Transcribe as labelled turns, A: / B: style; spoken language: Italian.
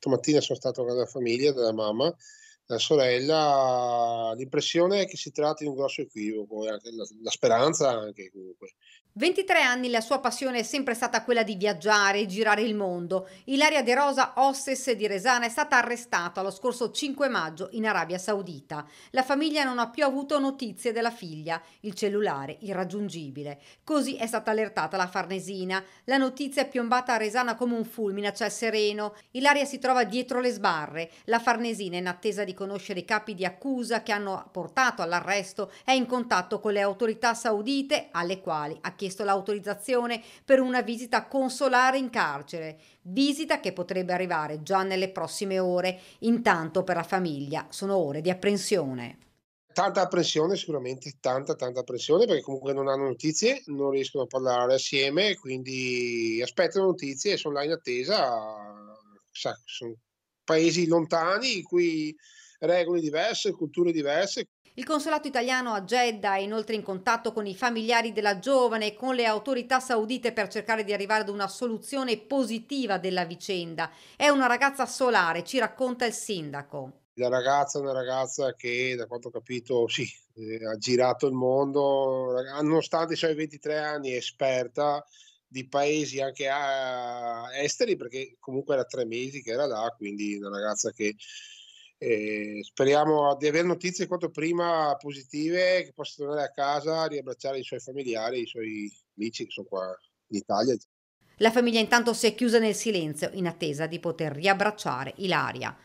A: Stamattina sono stato con la famiglia della mamma la sorella, l'impressione è che si tratti di un grosso equivoco, eh, la, la speranza anche comunque.
B: 23 anni la sua passione è sempre stata quella di viaggiare e girare il mondo. Ilaria De Rosa, hostess di Resana, è stata arrestata lo scorso 5 maggio in Arabia Saudita. La famiglia non ha più avuto notizie della figlia, il cellulare irraggiungibile. Così è stata allertata la Farnesina. La notizia è piombata a Resana come un fulmine a ciel sereno. Ilaria si trova dietro le sbarre. La Farnesina è in attesa di conoscere i capi di accusa che hanno portato all'arresto, è in contatto con le autorità saudite alle quali ha chiesto l'autorizzazione per una visita consolare in carcere, visita che potrebbe arrivare già nelle prossime ore. Intanto per la famiglia sono ore di apprensione
A: tanta pressione sicuramente, tanta tanta pressione perché comunque non hanno notizie, non riescono a parlare assieme, quindi aspettano notizie e sono là in attesa, Sa, sono paesi lontani in cui regole diverse, culture diverse.
B: Il consolato italiano a Jeddah è inoltre in contatto con i familiari della giovane e con le autorità saudite per cercare di arrivare ad una soluzione positiva della vicenda. È una ragazza solare, ci racconta il sindaco.
A: La ragazza è una ragazza che, da quanto ho capito, sì, eh, ha girato il mondo, nonostante i suoi 23 anni, è esperta di paesi anche ah, esteri, perché comunque era tre mesi che era là, quindi una ragazza che e speriamo di avere notizie quanto prima positive, che possa tornare a casa, riabbracciare i suoi familiari, i suoi amici che sono qua in Italia.
B: La famiglia intanto si è chiusa nel silenzio in attesa di poter riabbracciare Ilaria.